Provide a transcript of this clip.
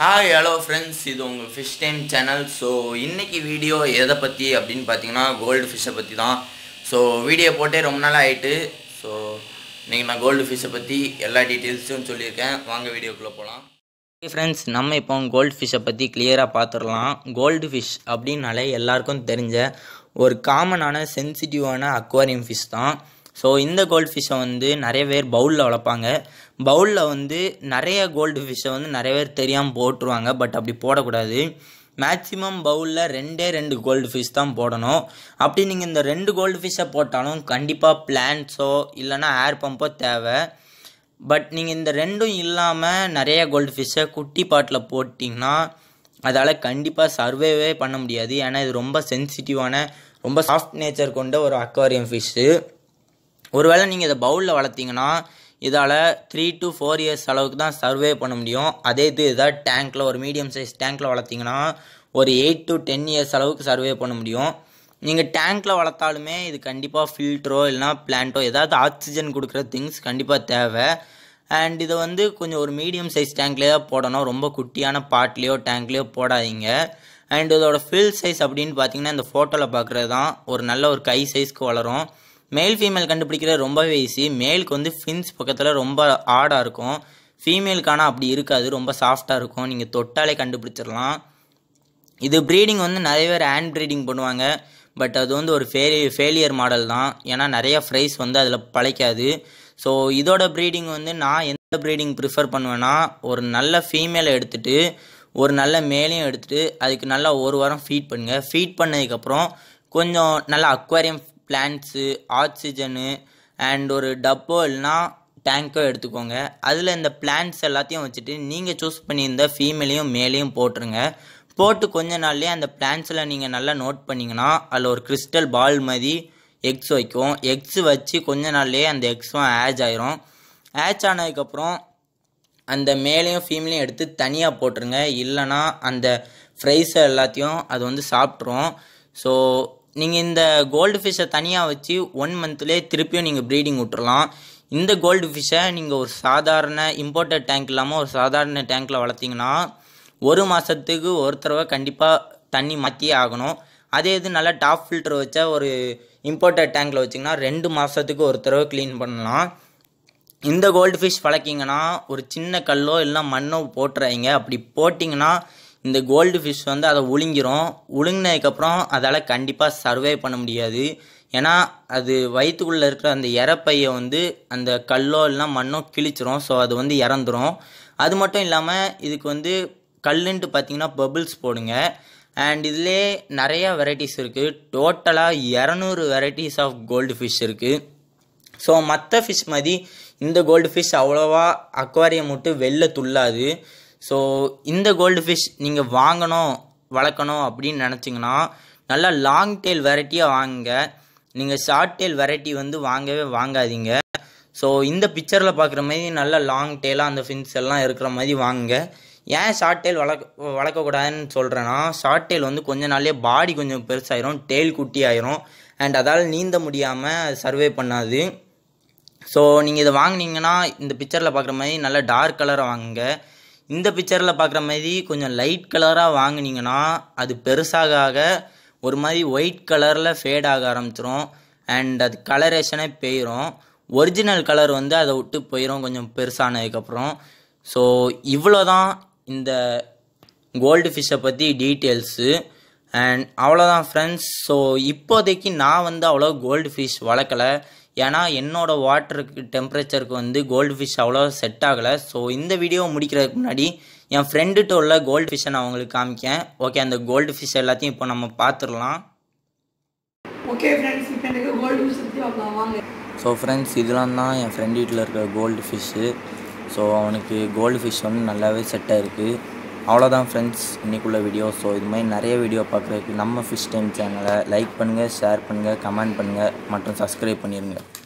hi hello friends இது உங்கள் fish time channel so இன்றைக்கி வீடியோ எதை பற்றி அப்படின்னு பார்த்தீங்கன்னா கோல்டு ஃபிஷ்ஷை பற்றி தான் ஸோ வீடியோ போட்டே ரொம்ப நாள் ஆகிட்டு ஸோ இன்றைக்கி நான் கோல்டு ஃபிஷ்ஷை பற்றி எல்லா டீட்டெயில்ஸும் சொல்லியிருக்கேன் வாங்க வீடியோக்குள்ளே போகலாம் ஃப்ரெண்ட்ஸ் நம்ம இப்போ கோல்டு ஃபிஷ்ஷை பற்றி கிளியராக பார்த்துடலாம் கோல்டு ஃபிஷ் அப்படின்னாலே எல்லாருக்கும் தெரிஞ்ச ஒரு காமனான சென்சிட்டிவான அக்வாரியம் ஃபிஷ் தான் ஸோ இந்த கோல்டு ஃபிஷ்ஷை வந்து நிறைய பேர் பவுலில் வளர்ப்பாங்க பவுலில் வந்து நிறைய கோல்டு ஃபிஷ்ஷை வந்து நிறைய பேர் தெரியாமல் போட்டுருவாங்க பட் அப்படி போடக்கூடாது மேக்ஸிமம் பவுலில் ரெண்டே ரெண்டு கோல்டு ஃபிஷ் தான் போடணும் அப்படி நீங்கள் இந்த ரெண்டு கோல்டு ஃபிஷ்ஷை போட்டாலும் கண்டிப்பாக பிளான்ஸோ இல்லைனா ஏர் பம்போ தேவை பட் நீங்கள் இந்த ரெண்டும் இல்லாமல் நிறைய கோல்டு ஃபிஷ்ஷை குட்டி பாட்டில் போட்டிங்கன்னா அதால் கண்டிப்பாக சர்வேவே பண்ண முடியாது ஏன்னா இது ரொம்ப சென்சிட்டிவான ரொம்ப சாஃப்ட் நேச்சர் கொண்ட ஒரு அக்வாரியம் ஃபிஷ்ஷு ஒருவேளை நீங்கள் இதை பவுலில் வளர்த்திங்கன்னா இதால் த்ரீ டு ஃபோர் இயர்ஸ் அளவுக்கு தான் சர்வே பண்ண முடியும் அதே இது இதாக டேங்க்கில் ஒரு மீடியம் சைஸ் டேங்க்கில் வளர்த்திங்கன்னா ஒரு எயிட் டு டென் இயர்ஸ் அளவுக்கு சர்வே பண்ண முடியும் நீங்கள் டேங்க்கில் வளர்த்தாலுமே இது கண்டிப்பாக ஃபில்ட்ரோ இல்லைனா பிளான்ட்டோ ஏதாவது ஆக்சிஜன் கொடுக்குற திங்ஸ் கண்டிப்பாக தேவை அண்ட் இதை வந்து கொஞ்சம் ஒரு மீடியம் சைஸ் டேங்க்லேயே போடணும் ரொம்ப குட்டியான பாட்லேயோ டேங்க்லேயோ போடாதீங்க அண்ட் இதோட ஃபில் சைஸ் அப்படின்னு பார்த்தீங்கன்னா இந்த ஃபோட்டோவில் பார்க்குறது தான் ஒரு நல்ல ஒரு கை சைஸ்க்கு வளரும் மேல் ஃபீமேல் கண்டுபிடிக்கிற ரொம்பவே ஈஸி மேலுக்கு வந்து ஃபின்ஸ் பக்கத்தில் ரொம்ப ஆடாக இருக்கும் ஃபீமேலுக்கான அப்படி இருக்காது ரொம்ப சாஃப்டாக இருக்கும் நீங்கள் தொட்டாலே கண்டுபிடிச்சிடலாம் இது ப்ரீடிங் வந்து நிறைய பேர் ஹேண்ட் ப்ரீடிங் பண்ணுவாங்க பட் அது வந்து ஒரு ஃபேலி ஃபெயிலியர் மாடல் தான் ஏன்னா நிறையா ஃப்ரைஸ் வந்து அதில் பழைக்காது ஸோ இதோட ப்ரீடிங் வந்து நான் எந்த ப்ரீடிங் ப்ரிஃபர் பண்ணுவேன்னா ஒரு நல்ல ஃபீமேலை எடுத்துகிட்டு ஒரு நல்ல மேலையும் எடுத்துகிட்டு அதுக்கு நல்லா ஒரு வாரம் ஃபீட் பண்ணுங்கள் ஃபீட் பண்ணதுக்கப்புறம் கொஞ்சம் நல்லா அக்வாரியம் பிளான்ட்ஸு ஆக்சிஜனு அண்ட் ஒரு டப்போ இல்லைனா டேங்க்கோ எடுத்துக்கோங்க அதில் இந்த பிளான்ட்ஸ் எல்லாத்தையும் வச்சுட்டு நீங்கள் சூஸ் பண்ணியிருந்த ஃபீமேலையும் மேலேயும் போட்டுருங்க போட்டு கொஞ்ச நாள்லேயே அந்த பிளான்ஸில் நீங்கள் நல்லா நோட் பண்ணிங்கன்னா அதில் ஒரு கிறிஸ்டல் பால் மாதிரி எக்ஸ் வைக்கும் எக்ஸ் வச்சு கொஞ்ச நாள்லேயே அந்த எக்ஸும் ஆஜ் ஆயிரும் ஆச் ஆனதுக்கப்புறம் அந்த மேலேயும் ஃபீமேலையும் எடுத்து தனியாக போட்டுருங்க இல்லைனா அந்த ஃப்ரைஸை எல்லாத்தையும் அது வந்து சாப்பிட்ரும் ஸோ நீங்கள் இந்த கோல்டு ஃபிஷ்ஷை தனியாக வச்சு ஒன் மந்த்லேயே திருப்பியும் நீங்கள் ப்ரீடிங் விட்டுறலாம் இந்த கோல்டு ஃபிஷ்ஷை நீங்கள் ஒரு சாதாரண இம்போர்ட்டட் டேங்க் இல்லாமல் ஒரு சாதாரண டேங்க்கில் வளர்த்திங்கன்னா ஒரு மாதத்துக்கு ஒரு தடவை கண்டிப்பாக தண்ணி மாற்றியே ஆகணும் அதே இது நல்லா டாப் ஃபில்டர் வச்ச ஒரு இம்போர்ட்டட் டேங்கில் வச்சிங்கன்னா ரெண்டு மாதத்துக்கு ஒரு தடவை க்ளீன் பண்ணலாம் இந்த கோல்டு ஃபிஷ் வளர்க்கிங்கன்னா ஒரு சின்ன கல்லோ இல்லைனா மண்ணோ போட்டுறாங்க அப்படி போட்டிங்கன்னா இந்த கோல்டு ஃபிஷ் வந்து அதை ஒழுங்கிரும் ஒழுங்கினதுக்கப்புறம் அதால் கண்டிப்பாக சர்வே பண்ண முடியாது ஏன்னா அது வயிற்றுக்குள்ளே இருக்கிற அந்த இறப்பையை வந்து அந்த கல்லோ இல்லைனா மண்ணோ கிழிச்சிரும் ஸோ அது வந்து இறந்துரும் அது மட்டும் இல்லாமல் இதுக்கு வந்து கல்லுன்ட்டு பார்த்தீங்கன்னா பபிள்ஸ் போடுங்க அண்ட் இதிலே நிறையா வெரைட்டிஸ் இருக்குது டோட்டலாக இரநூறு வெரைட்டிஸ் ஆஃப் கோல்டு ஃபிஷ் இருக்குது ஸோ மற்ற ஃபிஷ் மாதிரி இந்த கோல்டு ஃபிஷ் அவ்வளோவா அக்வாரியம் விட்டு வெளில துள்ளாது ஸோ இந்த கோல்டு ஃபிஷ் நீங்கள் வாங்கணும் வளர்க்கணும் அப்படின்னு நினச்சிங்கன்னா நல்லா லாங் டெயில் வெரைட்டியாக வாங்குங்க நீங்கள் ஷார்ட் டெயில் வெரைட்டி வந்து வாங்கவே வாங்காதீங்க ஸோ இந்த பிக்சரில் பார்க்குற மாதிரி நல்லா லாங் டெய்லாக அந்த ஃபின்ஸ் எல்லாம் இருக்கிற மாதிரி வாங்குங்க ஏன் ஷார்ட் டெயில் வளர்க்க வளர்க்கக்கூடாதுன்னு சொல்கிறேன்னா ஷார்ட் டெயில் வந்து கொஞ்ச நாள்லேயே பாடி கொஞ்சம் பெருசாயிரும் டெயில் குட்டி ஆயிரும் அண்ட் அதால் நீந்த முடியாமல் சர்வே பண்ணாது ஸோ நீங்கள் இதை வாங்கினீங்கன்னா இந்த பிக்சரில் பார்க்குற மாதிரி நல்லா டார்க் கலரை வாங்குங்க இந்த பிக்சரில் பார்க்குற மாதிரி கொஞ்சம் லைட் கலராக வாங்கினீங்கன்னா அது பெருசாக ஆக ஒரு மாதிரி ஒயிட் கலரில் ஃபேட் ஆக ஆரம்பிச்சிரும் அண்ட் அது கலரேஷனே போயிடும் ஒரிஜினல் கலர் வந்து அதை விட்டு போயிடும் கொஞ்சம் பெருசானதுக்கப்புறம் ஸோ இவ்வளோ தான் இந்த கோல்டு ஃபிஷ்ஷை பற்றி டீட்டெயில்ஸு அண்ட் அவ்வளோதான் ஃப்ரெண்ட்ஸ் ஸோ இப்போதைக்கு நான் வந்து அவ்வளோ கோல்டு ஃபிஷ் வளர்க்கலை ஏன்னா என்னோடய வாட்டருக்கு டெம்பரேச்சருக்கு வந்து கோல்டு ஃபிஷ் அவ்வளோ செட் ஆகலை ஸோ இந்த வீடியோ முடிக்கிறதுக்கு முன்னாடி என் ஃப்ரெண்டுகிட்ட உள்ள கோல்டு ஃபிஷ்ஷை நான் அவங்களுக்கு காமிக்கேன் ஓகே அந்த கோல்டு ஃபிஷ் எல்லாத்தையும் இப்போ நம்ம பார்த்துடலாம் okay friends gold so friends இதெல்லாம் தான் என் ஃப்ரெண்ட் வீட்டில் இருக்கிற கோல்டு ஃபிஷ்ஷு ஸோ அவனுக்கு கோல்டு ஃபிஷ் வந்து நல்லாவே செட்டாக இருக்குது அவ்வளோதான் ஃப்ரெண்ட்ஸ் இன்றைக்குள்ள வீடியோ ஸோ இது மாதிரி நிறைய வீடியோ பார்க்குறதுக்கு நம்ம ஃபிஷ் டைம் சேனலை லைக் பண்ணுங்கள் ஷேர் பண்ணுங்கள் கமெண்ட் பண்ணுங்கள் மற்றும் சப்ஸ்கிரைப் பண்ணிடுங்க